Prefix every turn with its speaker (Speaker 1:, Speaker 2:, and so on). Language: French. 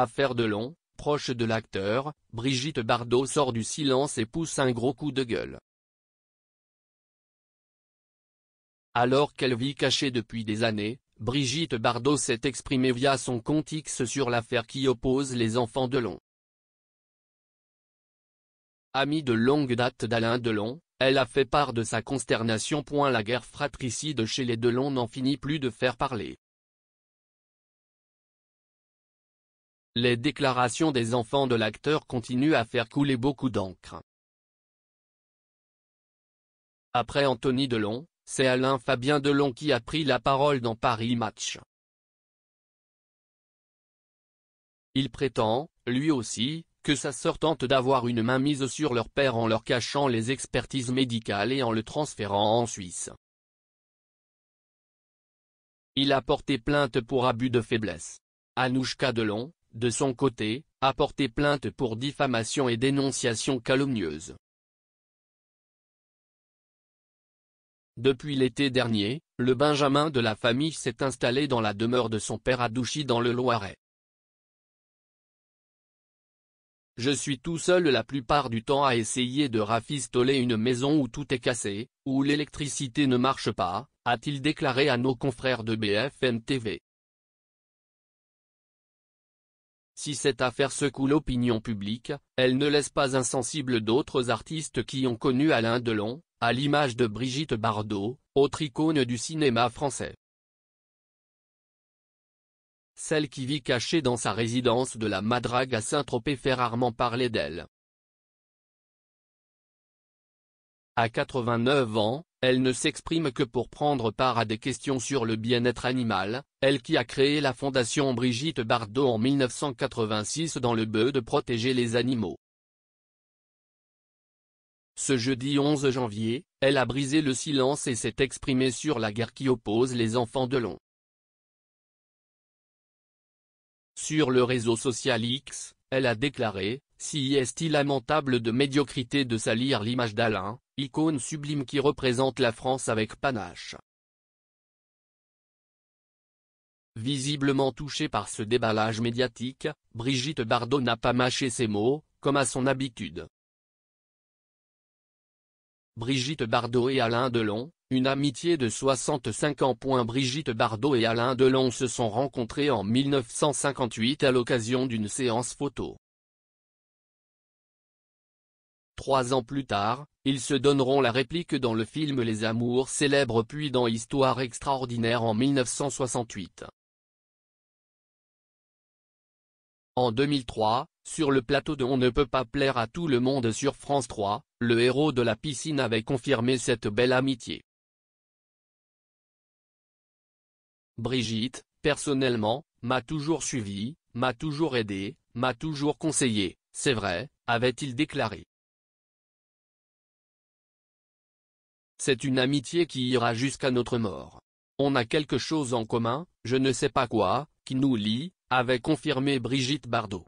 Speaker 1: Affaire Delon, proche de l'acteur, Brigitte Bardot sort du silence et pousse un gros coup de gueule. Alors qu'elle vit cachée depuis des années, Brigitte Bardot s'est exprimée via son compte X sur l'affaire qui oppose les enfants Delon. Amie de longue date d'Alain Delon, elle a fait part de sa consternation. La guerre fratricide chez les Delon n'en finit plus de faire parler. Les déclarations des enfants de l'acteur continuent à faire couler beaucoup d'encre. Après Anthony Delon, c'est Alain Fabien Delon qui a pris la parole dans Paris Match. Il prétend, lui aussi, que sa sœur tente d'avoir une main mise sur leur père en leur cachant les expertises médicales et en le transférant en Suisse. Il a porté plainte pour abus de faiblesse. Anouchka Delon, de son côté, a porté plainte pour diffamation et dénonciation calomnieuse. Depuis l'été dernier, le Benjamin de la famille s'est installé dans la demeure de son père à Douchy dans le Loiret. Je suis tout seul la plupart du temps à essayer de rafistoler une maison où tout est cassé, où l'électricité ne marche pas, a-t-il déclaré à nos confrères de BFM TV. Si cette affaire secoue l'opinion publique, elle ne laisse pas insensible d'autres artistes qui ont connu Alain Delon, à l'image de Brigitte Bardot, autre icône du cinéma français. Celle qui vit cachée dans sa résidence de la Madrague à Saint-Tropez fait rarement parler d'elle. À 89 ans, elle ne s'exprime que pour prendre part à des questions sur le bien-être animal, elle qui a créé la fondation Brigitte Bardot en 1986 dans le but de protéger les animaux. Ce jeudi 11 janvier, elle a brisé le silence et s'est exprimée sur la guerre qui oppose les enfants de long. Sur le réseau social X, elle a déclaré, si est-il lamentable de médiocrité de salir l'image d'Alain, icône sublime qui représente la France avec panache. Visiblement touchée par ce déballage médiatique, Brigitte Bardot n'a pas mâché ses mots, comme à son habitude. Brigitte Bardot et Alain Delon, une amitié de 65 ans. Brigitte Bardot et Alain Delon se sont rencontrés en 1958 à l'occasion d'une séance photo. Trois ans plus tard, ils se donneront la réplique dans le film Les Amours célèbres puis dans Histoire extraordinaire en 1968. En 2003, sur le plateau de On ne peut pas plaire à tout le monde sur France 3, le héros de la piscine avait confirmé cette belle amitié. Brigitte, personnellement, m'a toujours suivi, m'a toujours aidé, m'a toujours conseillé, c'est vrai, avait-il déclaré. C'est une amitié qui ira jusqu'à notre mort. On a quelque chose en commun, je ne sais pas quoi, qui nous lie, avait confirmé Brigitte
Speaker 2: Bardot.